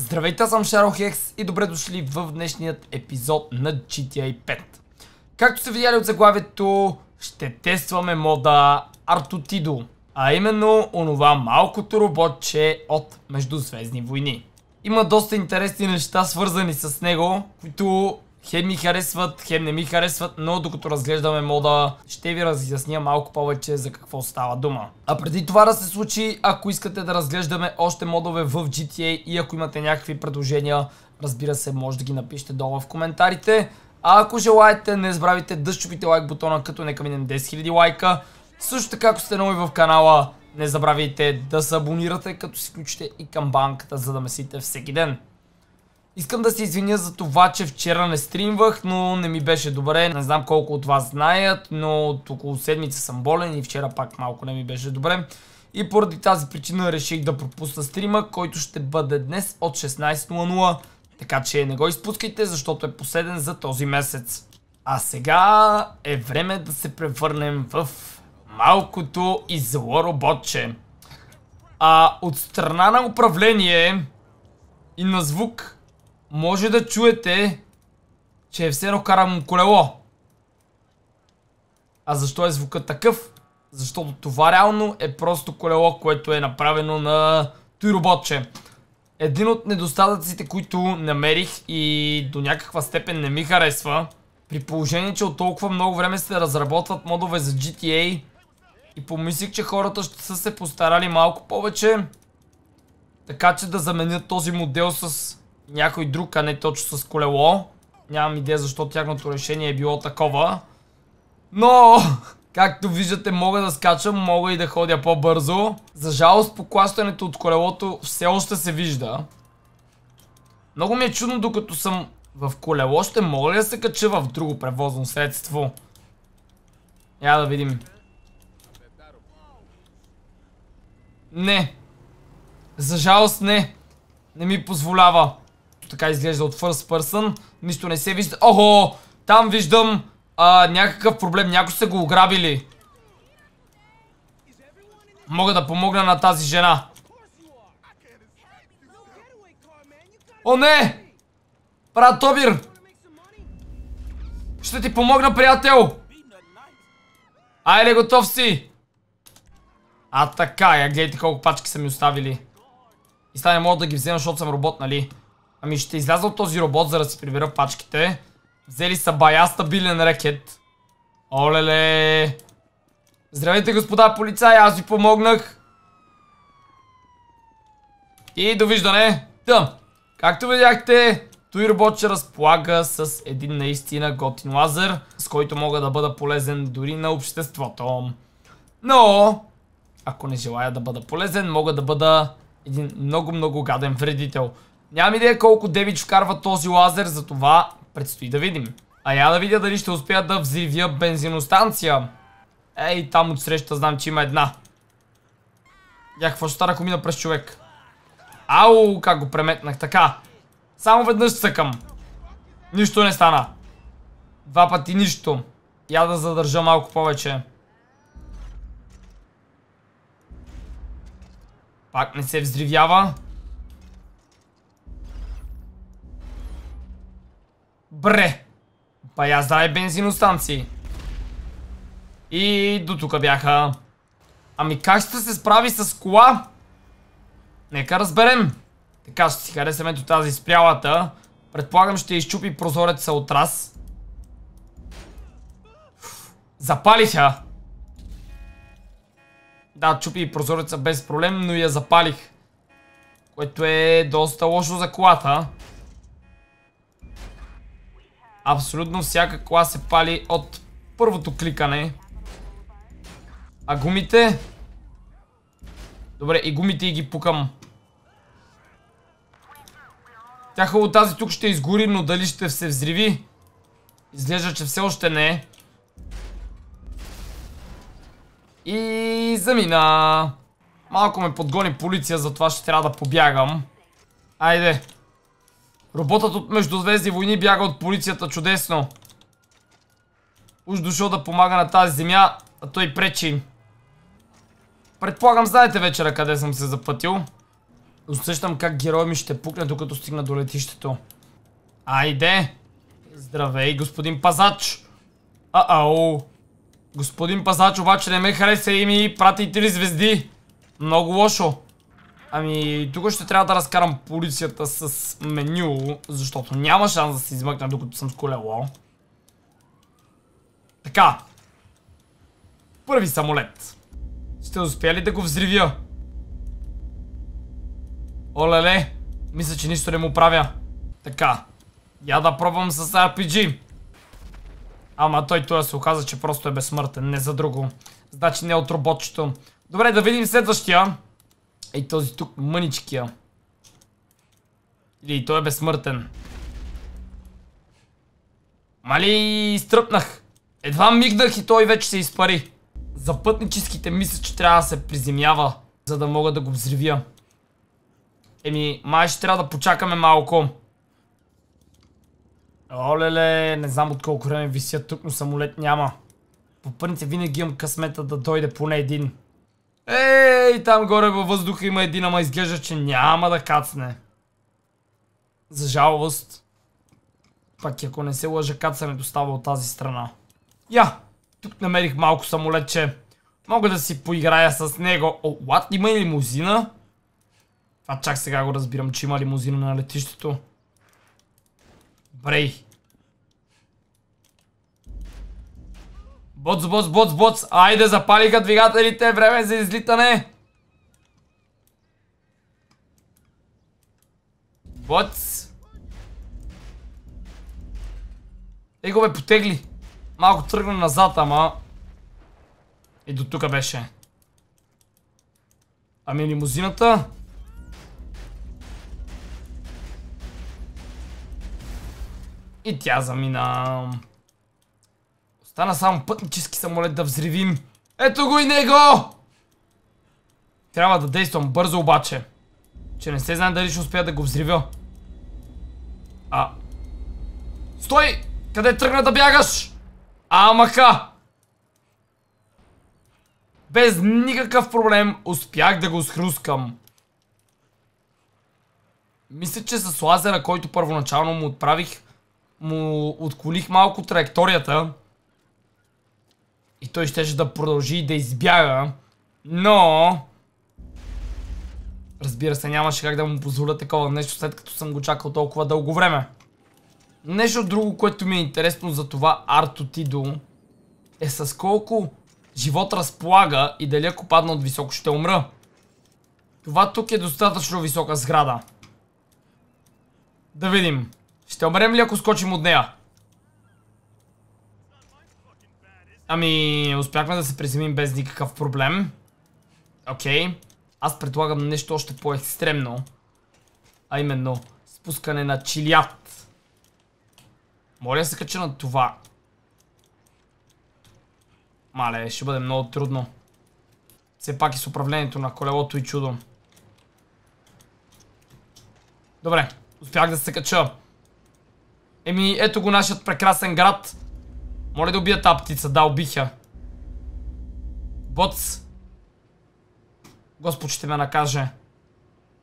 Здравейте, аз съм Шаро Хекс и добре дошли в днешният епизод на GTA 5. Както сте видяли от заглавието, ще тестваме мода Артотидо, а именно онова малкото роботче от Междузвездни войни. Има доста интересни неща свързани с него, които Хем ми харесват, хем не ми харесват, но докато разглеждаме мода, ще ви разясня малко повече за какво става дума. А преди това да се случи, ако искате да разглеждаме още модове в GTA и ако имате някакви предложения, разбира се, може да ги напишете долу в коментарите. А ако желаете, не забравяйте да щупите лайк бутона, като нека минем 10 000 лайка. Също така, ако сте нови в канала, не забравяйте да се абонирате, като си включите и камбанката, за да месите всеки ден. Искам да се извиня за това, че вчера не стримвах, но не ми беше добре. Не знам колко от вас знаят, но от около седмица съм болен и вчера пак малко не ми беше добре. И поради тази причина реших да пропусна стрима, който ще бъде днес от 16.00. Така че не го изпускайте, защото е последен за този месец. А сега е време да се превърнем в малкото и зло роботче. А от страна на управление и на звук може да чуете, че е все едно карам колело. А защо е звукът такъв? Защото това реално е просто колело, което е направено на туроботче. Един от недостатъците, които намерих и до някаква степен не ми харесва, при положение, че от толкова много време се разработват модове за GTA и помислих, че хората ще са се постарали малко повече, така че да заменят този модел с някой друг, а не точно с колело. Нямам идея защо тяхното решение е било такова. Но, както виждате, мога да скачам, мога и да ходя по-бързо. За жалост, поклащането от колелото все още се вижда. Много ми е чудно, докато съм в колело, ще мога ли да се кача в друго превозно средство? Я да видим. Не. За жалост не. Не ми позволява така изглежда от first person. Нищо не се вижда. Охо! Там виждам а, някакъв проблем. Някой са го ограбили. Мога да помогна на тази жена. О, не! Брат Тобир! Ще ти помогна, приятел! Айде, готов си! А така, я гледайте колко пачки са ми оставили. И сега не мога да ги взема, защото съм робот, нали? Ами ще изляза от този робот, за да си прибера пачките. Взели са бая стабилен рекет. Олеле! Здравейте, господа полицаи, аз ви помогнах. И довиждане. Тъм. Както видяхте, той ще разполага с един наистина готин лазер, с който мога да бъда полезен дори на обществото. Но, ако не желая да бъда полезен, мога да бъда един много-много гаден вредител. Нямам идея колко девич вкарва този лазер, затова предстои да видим. А я да видя дали ще успея да взривя бензиностанция. Ей, там отсреща знам, че има една. Я, какво ще стара, ако мина през човек? Ау, как го преметнах, така. Само веднъж цъкам. Нищо не стана. Два пъти нищо. Я да задържа малко повече. Пак не се взривява. Бре! Бая бензиностанции. И до тук бяха. Ами как ще се справи с кола? Нека разберем. Така ще си харесаме до тази спрялата. Предполагам ще изчупи прозореца от раз. Запалиха! Да, чупи прозореца без проблем, но я запалих. Което е доста лошо за колата. Абсолютно всяка кола се пали от първото кликане. А гумите? Добре, и гумите и ги пукам. Тя хубаво тази тук ще изгори, но дали ще се взриви? Изглежда, че все още не е. И замина. Малко ме подгони полиция, затова ще трябва да побягам. Айде. Роботът от Междузвезди войни бяга от полицията чудесно. Уж дошъл да помага на тази земя, а той пречи им. Предполагам, знаете вечера къде съм се запътил. Усещам как герой ми ще пукне, докато стигна до летището. Айде! Здравей, господин Пазач! А-ау! Господин Пазач обаче не ме хареса и ми пратите ли звезди? Много лошо. Ами, тук ще трябва да разкарам полицията с меню, защото няма шанс да се измъкна, докато съм с колело. Така. Първи самолет. Ще успя ли да го взривя? Олеле, мисля, че нищо не му правя. Така. Я да пробвам с RPG. Ама той това се оказа, че просто е безсмъртен, не за друго. Значи не е от роботчето. Добре, да видим следващия. Ей, този тук мъничкия. Или той е безсмъртен. Мали изтръпнах. Едва мигнах и той вече се изпари. За пътническите мисля, че трябва да се приземява, за да мога да го взривя. Еми, май ще трябва да почакаме малко. Олеле, не знам от колко време висят тук, но самолет няма. По принцип винаги имам късмета да дойде поне един. Ей, там горе във въздуха има един, ама изглежда, че няма да кацне. За жалост. Пак ако не се лъжа, кацането става от тази страна. Я! Тук намерих малко самолетче. Мога да си поиграя с него. О, what? Има и лимузина? А чак сега го разбирам, че има лимузина на летището. Брей. Боц, боц, боц, боц. Айде, запалиха двигателите. Време за излитане. Боц. Ей го бе, потегли. Малко тръгна назад, ама... И до тук беше. Ами лимузината... И тя замина. Стана само пътнически самолет да взривим. Ето го и него! Трябва да действам бързо обаче. Че не се знае дали ще успея да го взривя. А... Стой! Къде тръгна да бягаш? Амаха! Без никакъв проблем успях да го схрускам. Мисля, че с лазера, който първоначално му отправих, му отколих малко траекторията. И той щеше да продължи и да избяга. Но... Разбира се, нямаше как да му позволя такова нещо, след като съм го чакал толкова дълго време. Нещо друго, което ми е интересно за това Арто Тидо е с колко живот разполага и дали ако падна от високо ще умра. Това тук е достатъчно висока сграда. Да видим. Ще умрем ли ако скочим от нея? Ами, успяхме да се приземим без никакъв проблем. Окей. Okay. Аз предлагам нещо още по-екстремно. А именно, спускане на чилият. Моля да се кача на това. Мале, ще бъде много трудно. Все пак и с управлението на колелото и чудо. Добре, успях да се кача. Еми, ето го нашият прекрасен град. Моля да убия тази птица. Да, убих я. Боц. Господ ще ме накаже,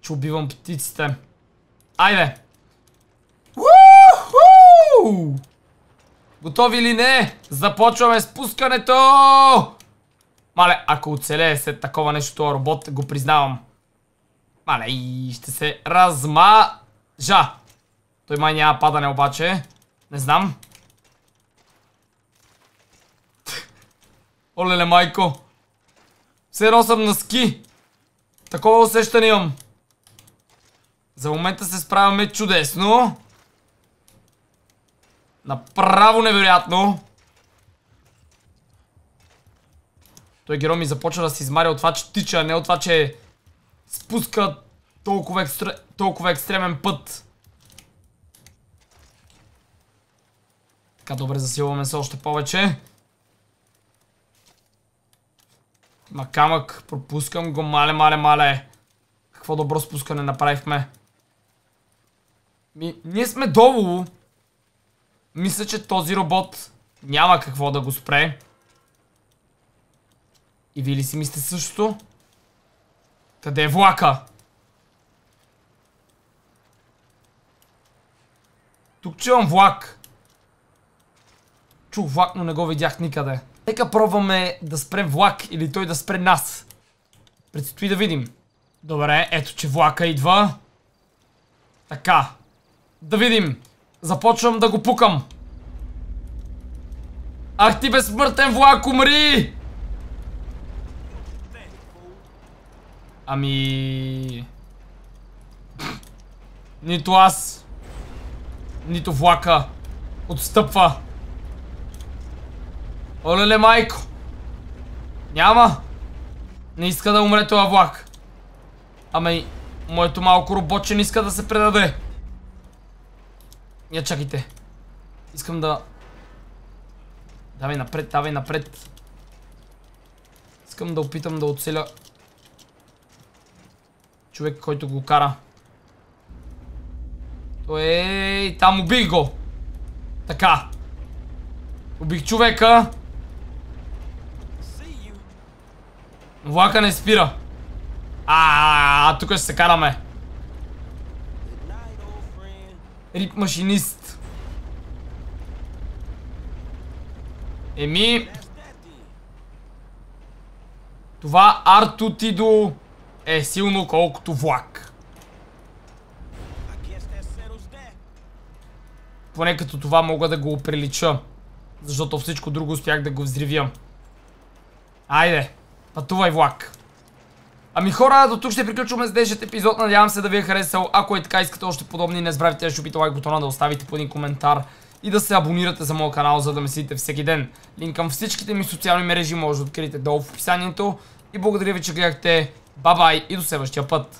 че убивам птиците. Айде! Уху! Готови ли не? Започваме спускането! Мале, ако оцелее след такова нещо това робот, го признавам. Мале, и ще се размажа. Той май няма падане обаче. Не знам. Олеле, майко. Все едно съм на ски. Такова усещане имам. За момента се справяме чудесно. Направо невероятно. Той герой ми започва да се измаря от това, че тича, а не от това, че спуска толкова, екстр... толкова екстремен път. Така, добре, засилваме се още повече. На камък. Пропускам го. Мале, мале, мале. Какво добро спускане направихме. Ми, ние сме долу. Мисля, че този робот няма какво да го спре. И вие ли си мислите същото? Къде е влака? Тук чувам влак. Чух влак, но не го видях никъде. Нека пробваме да спрем влак или той да спре нас. Предстои да видим. Добре, ето че влака идва. Така. Да видим. Започвам да го пукам. Ах ти безсмъртен влак, умри! Ами... Нито аз, нито влака отстъпва оле ли, майко! Няма! Не иска да умре това влак. Ама и моето малко робоче не иска да се предаде. Я чакайте. Искам да... Давай напред, давай напред. Искам да опитам да оцеля човек, който го кара. Той е... Там убих го. Така. Убих човека. Влака не спира. А, тук ще се караме. Рип машинист. Еми... Това Арто Тидо е силно колкото влак. Поне като това мога да го прилича. Защото всичко друго успях да го взривя. Айде! Пътувай влак. Ами хора, до тук ще приключваме с днешният епизод. Надявам се да ви е харесал. Ако е така, искате още подобни, не забравяйте да шупите лайк бутона, да оставите по един коментар и да се абонирате за моят канал, за да ме следите всеки ден. Линк към всичките ми социални мрежи може да откриете долу в описанието. И благодаря ви, че гледахте. Бабай и до следващия път!